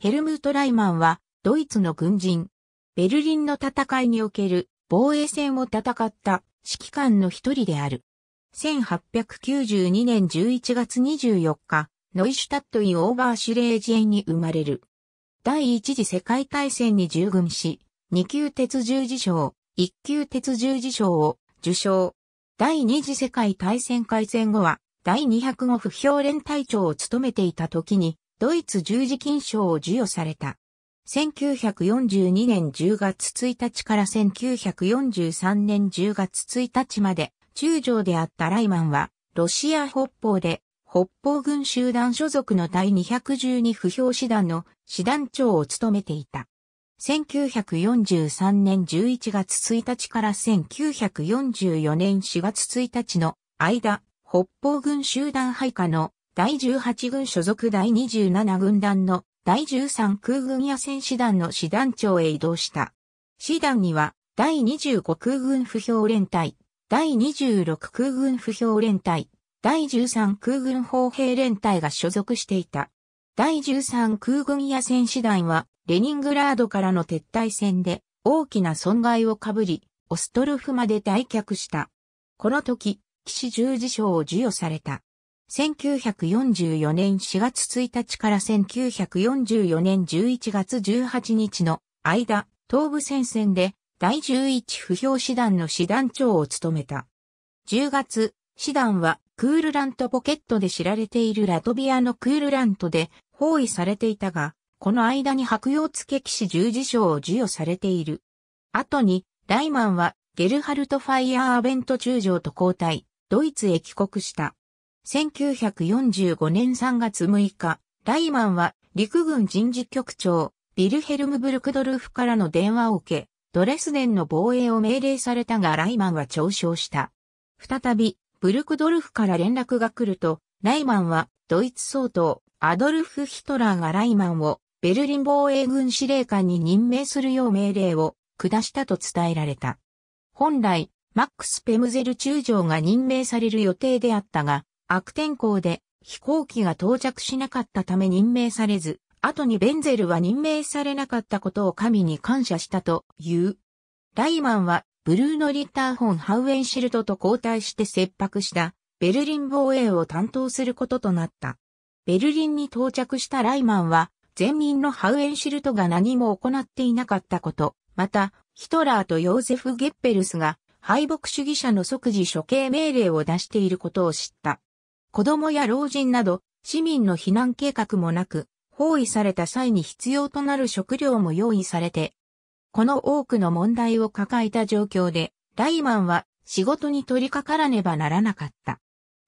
ヘルムート・ライマンは、ドイツの軍人。ベルリンの戦いにおける防衛戦を戦った指揮官の一人である。1892年11月24日、ノイシュタット・イオーバーシュレージェンに生まれる。第一次世界大戦に従軍し、2級鉄十字章、1級鉄十字章を受賞。第二次世界大戦開戦後は、第205不評連隊長を務めていた時に、ドイツ十字金賞を授与された。1942年10月1日から1943年10月1日まで、中将であったライマンは、ロシア北方で、北方軍集団所属の第212不評師団の師団長を務めていた。1943年11月1日から1944年4月1日の間、北方軍集団配下の第18軍所属第27軍団の第13空軍野戦師団の師団長へ移動した。師団には、第25空軍不評連隊、第26空軍不評連隊、第13空軍砲兵連隊が所属していた。第13空軍野戦師団は、レニングラードからの撤退戦で大きな損害をかぶり、オストルフまで退却した。この時、騎士十字章を授与された。1944年4月1日から1944年11月18日の間、東部戦線で第11不評師団の師団長を務めた。10月、師団はクールラントポケットで知られているラトビアのクールラントで包囲されていたが、この間に白洋付騎士十字章を授与されている。後に、ライマンはゲルハルト・ファイヤー・アベント中将と交代、ドイツへ帰国した。1945年3月6日、ライマンは陸軍人事局長、ビルヘルム・ブルクドルフからの電話を受け、ドレスデンの防衛を命令されたがライマンは嘲笑した。再び、ブルクドルフから連絡が来ると、ライマンはドイツ総統、アドルフ・ヒトラーがライマンをベルリン防衛軍司令官に任命するよう命令を下したと伝えられた。本来、マックス・ペムゼル中将が任命される予定であったが、悪天候で飛行機が到着しなかったため任命されず、後にベンゼルは任命されなかったことを神に感謝したという。ライマンはブルーノ・リッターホン・ハウエンシルトと交代して切迫したベルリン防衛を担当することとなった。ベルリンに到着したライマンは全民のハウエンシルトが何も行っていなかったこと、またヒトラーとヨーゼフ・ゲッペルスが敗北主義者の即時処刑命令を出していることを知った。子供や老人など市民の避難計画もなく、包囲された際に必要となる食料も用意されて、この多くの問題を抱えた状況で、ライマンは仕事に取り掛からねばならなかった。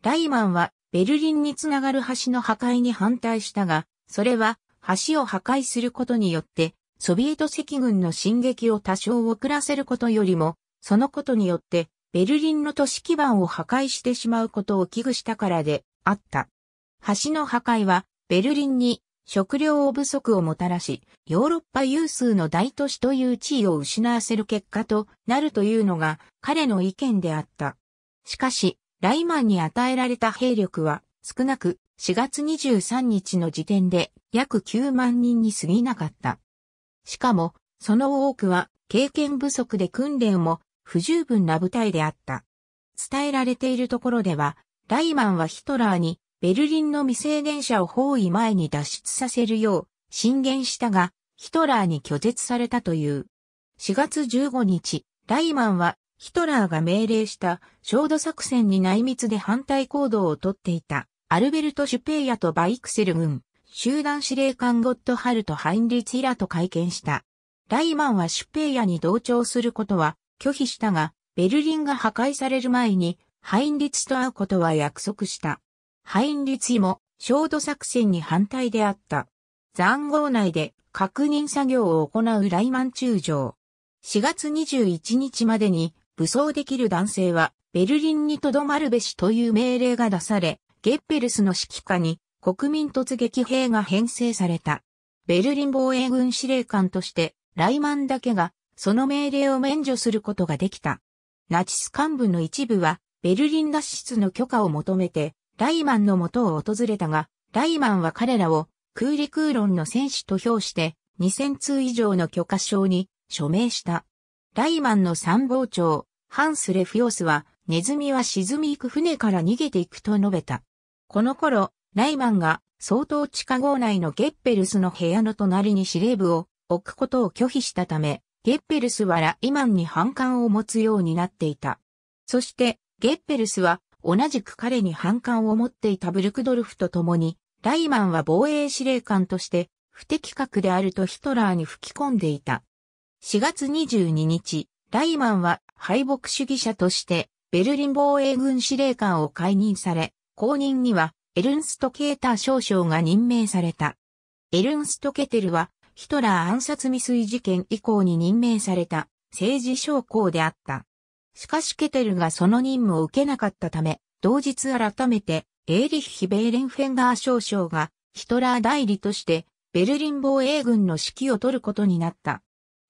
ライマンはベルリンにつながる橋の破壊に反対したが、それは橋を破壊することによって、ソビエト赤軍の進撃を多少遅らせることよりも、そのことによってベルリンの都市基盤を破壊してしまうことを危惧したからであった。橋の破壊は、ベルリンに食料不足をもたらし、ヨーロッパ有数の大都市という地位を失わせる結果となるというのが彼の意見であった。しかし、ライマンに与えられた兵力は少なく4月23日の時点で約9万人に過ぎなかった。しかも、その多くは経験不足で訓練も不十分な部隊であった。伝えられているところでは、ライマンはヒトラーにベルリンの未成年者を包囲前に脱出させるよう進言したが、ヒトラーに拒絶されたという。4月15日、ライマンはヒトラーが命令した焦土作戦に内密で反対行動をとっていたアルベルト・シュペイヤとバイクセル軍、集団司令官ゴッドハルト・ハインリツ・イラと会見した。ライマンはシュペイヤに同調することは拒否したが、ベルリンが破壊される前に、ハインリツと会うことは約束した。ハインリツも、焦土作戦に反対であった。残壕内で確認作業を行うライマン中将。4月21日までに武装できる男性はベルリンに留まるべしという命令が出され、ゲッペルスの指揮下に国民突撃兵が編成された。ベルリン防衛軍司令官としてライマンだけがその命令を免除することができた。ナチス幹部の一部は、ベルリン脱出の許可を求めて、ライマンの元を訪れたが、ライマンは彼らを、空理空論の戦士と評して、2000通以上の許可証に署名した。ライマンの参謀長、ハンス・レフヨスは、ネズミは沈み行く船から逃げていくと述べた。この頃、ライマンが相当地下壕内のゲッペルスの部屋の隣に司令部を置くことを拒否したため、ゲッペルスはラ・イマンに反感を持つようになっていた。そして、ゲッペルスは同じく彼に反感を持っていたブルクドルフと共に、ライマンは防衛司令官として不適格であるとヒトラーに吹き込んでいた。4月22日、ライマンは敗北主義者としてベルリン防衛軍司令官を解任され、後任にはエルンスト・ケーター少将が任命された。エルンスト・ケテルはヒトラー暗殺未遂事件以降に任命された政治将校であった。しかしケテルがその任務を受けなかったため、同日改めてエーリッヒ・ベーレンフェンガー少将がヒトラー代理としてベルリン防衛軍の指揮を取ることになった。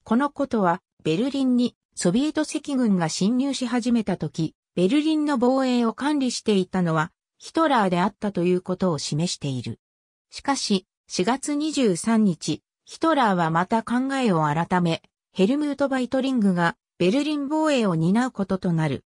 このことはベルリンにソビエト赤軍が侵入し始めた時、ベルリンの防衛を管理していたのはヒトラーであったということを示している。しかし、4月23日、ヒトラーはまた考えを改め、ヘルムート・バイトリングがベルリン防衛を担うこととなる。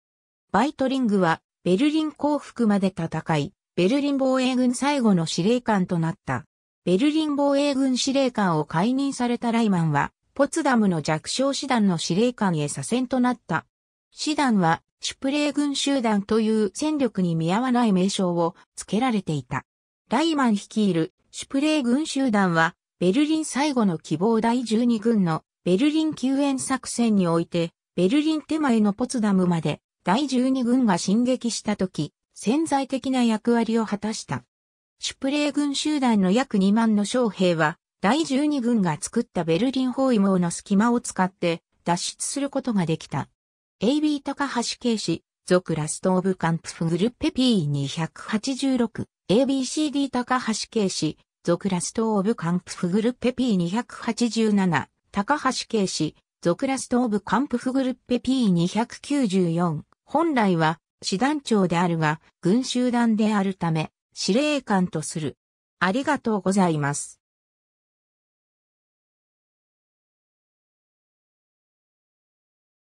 バイトリングはベルリン降伏まで戦い、ベルリン防衛軍最後の司令官となった。ベルリン防衛軍司令官を解任されたライマンは、ポツダムの弱小師団の司令官へ左遷となった。師団は、シュプレー軍集団という戦力に見合わない名称を付けられていた。ライマン率いるシュプレー軍集団は、ベルリン最後の希望第12軍のベルリン救援作戦において、ベルリン手前のポツダムまで第12軍が進撃した時、潜在的な役割を果たした。シュプレー軍集団の約2万の将兵は、第12軍が作ったベルリン包囲網の隙間を使って脱出することができた。AB 高橋慶氏、続ラストオブカンプフグルッペ P286、ABCD 高橋警視、続ラストオブカンプフグルッペ P287、高橋啓氏、続ラストオブカンプフグルッペ P294、本来は、師団長であるが、軍集団であるため、司令官とする。ありがとうございます。